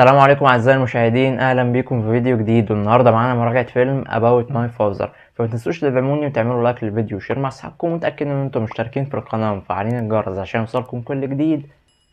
السلام عليكم اعزائي المشاهدين اهلا بيكم في فيديو جديد والنهارده معانا مراجعه فيلم اباوت ماي فاذر فما تنسوش تدعموني وتعملوا لايك للفيديو وشير مع اصحابكم وتاكدوا ان انتم مشتركين في القناه ومفعلين الجرس عشان يوصلكم كل جديد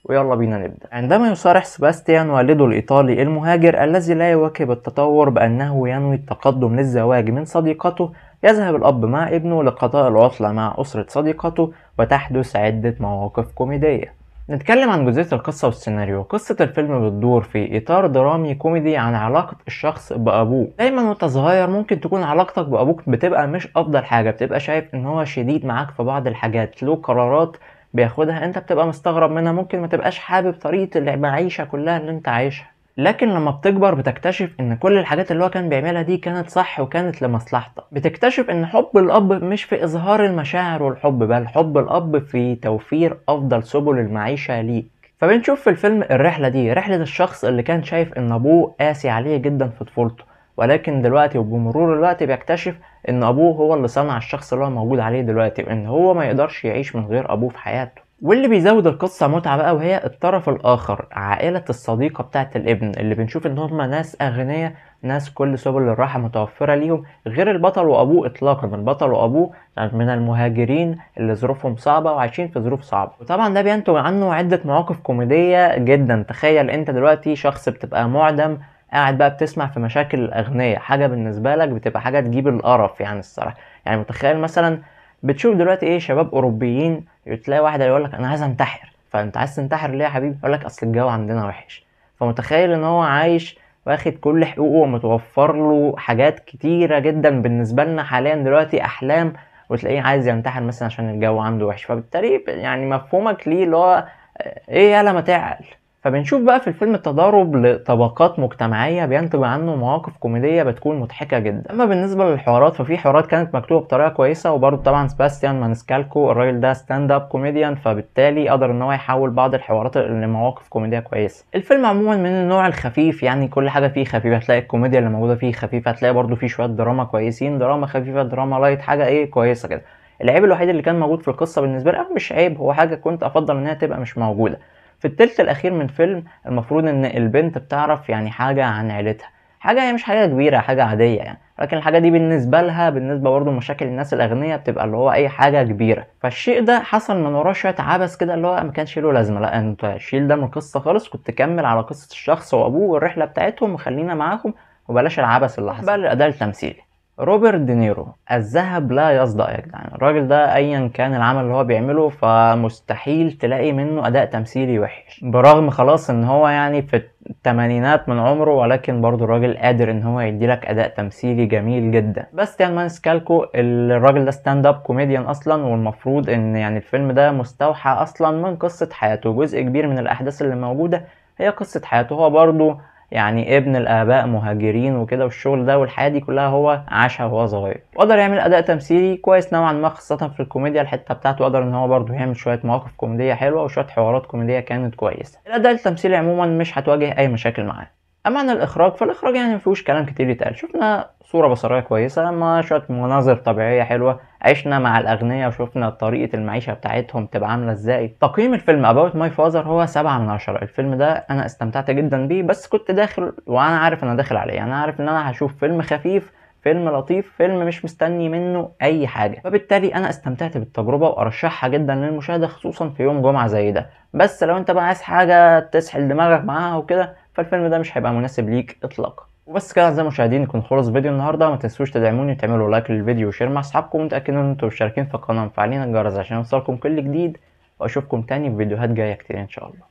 ويلا بينا نبدا عندما يصارح سباستيان والده الايطالي المهاجر الذي لا يواكب التطور بانه ينوي التقدم للزواج من صديقته يذهب الاب مع ابنه لقضاء العطله مع اسره صديقته وتحدث عده مواقف كوميديه نتكلم عن جزئية القصة والسيناريو قصة الفيلم بتدور في إطار درامي كوميدي عن علاقة الشخص بأبوه دايما وانت صغير ممكن تكون علاقتك بأبوك بتبقى مش أفضل حاجة بتبقى شايف إن هو شديد معاك في بعض الحاجات له قرارات بياخدها انت بتبقى مستغرب منها ممكن ما تبقاش حابب طريقة المعيشة كلها اللي انت عايشها لكن لما بتكبر بتكتشف ان كل الحاجات اللي هو كان بيعملها دي كانت صح وكانت لمصلحتك بتكتشف ان حب الاب مش في اظهار المشاعر والحب بل حب الاب في توفير افضل سبل المعيشه ليك فبنشوف في الفيلم الرحلة دي رحلة الشخص اللي كان شايف ان ابوه قاسي عليه جدا في طفولته ولكن دلوقتي وبمرور الوقت بيكتشف ان ابوه هو اللي صنع الشخص اللي هو موجود عليه دلوقتي وان هو ما يقدرش يعيش من غير ابوه في حياته واللي بيزود القصه متعه بقى وهي الطرف الاخر عائله الصديقه بتاعه الابن اللي بنشوف ان هم ناس اغنياء ناس كل سبل الراحه متوفره ليهم غير البطل وابوه اطلاقا البطل وابوه من المهاجرين اللي ظروفهم صعبه وعايشين في ظروف صعبه وطبعا ده بينتج عنه عده مواقف كوميديه جدا تخيل انت دلوقتي شخص بتبقى معدم قاعد بقى بتسمع في مشاكل الاغنياء حاجه بالنسبه لك بتبقى حاجه تجيب القرف يعني الصراحه يعني متخيل مثلا بتشوف دلوقتي ايه شباب اوروبيين تلاقي واحد يقول لك انا عايز انتحر فانت عايز تنتحر ليه يا حبيبي يقول لك اصل الجو عندنا وحش فمتخيل ان هو عايش واخد كل حقوقه ومتوفر له حاجات كتيرة جدا بالنسبة لنا حاليا دلوقتي أحلام وتلاقيه عايز ينتحر مثلا عشان الجو عنده وحش فبالتالي يعني مفهومك ليه اللي هو آه، إيه يالا ما تعقل فبنشوف بقى في الفيلم التضارب لطبقات مجتمعيه بينتج عنه مواقف كوميديه بتكون مضحكه جدا اما بالنسبه للحوارات ففي حوارات كانت مكتوبه بطريقه كويسه وبرده طبعا سباستيان مانسكالكو الراجل ده ستاند اب كوميديان فبالتالي قدر ان هو يحول بعض الحوارات لمواقف كوميديه كويسه الفيلم عموما من النوع الخفيف يعني كل حاجه فيه خفيفه هتلاقي الكوميديا اللي موجوده فيه خفيفه هتلاقي برده فيه شويه دراما كويسين دراما خفيفه دراما لايت حاجه ايه كويسه كده العيب الوحيد اللي كان موجود في القصه بالنسبه لي مش عيب هو حاجه كنت افضل انها تبقى مش موجوده في الثلث الاخير من فيلم المفروض ان البنت بتعرف يعني حاجه عن عيلتها حاجه هي مش حاجه كبيره حاجه عاديه يعني لكن الحاجه دي بالنسبه لها بالنسبه برضه لمشاكل الناس الاغنياء بتبقى اللي هو اي حاجه كبيره فالشيء ده حصل من وراه شويه عبث كده اللي هو ما كانش له لازمه لا انت شيل ده من القصه خالص كنت كمل على قصه الشخص وابوه والرحله بتاعتهم وخلينا معاهم وبلاش العبث اللي حصل بقى الاداء التمثيلي روبرت دينيرو الذهب لا يصدأ يا يعني جدعان الراجل ده ايا كان العمل اللي هو بيعمله فمستحيل تلاقي منه اداء تمثيلي وحش برغم خلاص ان هو يعني في الثمانينات من عمره ولكن برضه الراجل قادر ان هو يديلك اداء تمثيلي جميل جدا بس يعني مانسكالكو الراجل ده ستاند اب كوميديان اصلا والمفروض ان يعني الفيلم ده مستوحى اصلا من قصه حياته جزء كبير من الاحداث اللي موجوده هي قصه حياته هو برضه يعني ابن الاباء مهاجرين وكده والشغل ده والحياه دي كلها هو عاشها وهو صغير وقدر يعمل اداء تمثيلي كويس نوعا ما خاصه في الكوميديا الحته بتاعته قدر ان هو برضه يعمل شويه مواقف كوميديه حلوه وشويه حوارات كوميديه كانت كويسه الاداء التمثيلي عموما مش هتواجه اي مشاكل معاه اما عن الاخراج فالاخراج يعني مفيهوش كلام كتير يتقال شفنا صوره بصريه كويسه ما شويه مناظر طبيعيه حلوه عشنا مع الاغنياء وشفنا طريقه المعيشه بتاعتهم تبقى عامله ازاي تقييم الفيلم اباوت ماي فازر هو 7 من 10 الفيلم ده انا استمتعت جدا بيه بس كنت داخل وانا عارف انا داخل عليه يعني انا عارف ان انا هشوف فيلم خفيف فيلم لطيف فيلم مش مستني منه اي حاجه فبالتالي انا استمتعت بالتجربه وارشحها جدا للمشاهده خصوصا في يوم جمعه زي ده بس لو انت بقى عايز حاجه تسحل دماغك معاها وكده فالفيلم ده مش هيبقى مناسب ليك اطلاقا وبس كده اعزائي المشاهدين يكون خلص فيديو النهارده ما تنسوش تدعموني وتعملوا لايك للفيديو وشير مع اصحابكم وتاكدوا ان انتم مشتركين في القناه ومفعلين الجرس عشان يوصلكم كل جديد واشوفكم تاني في فيديوهات جايه كتير ان شاء الله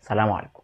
سلام عليكم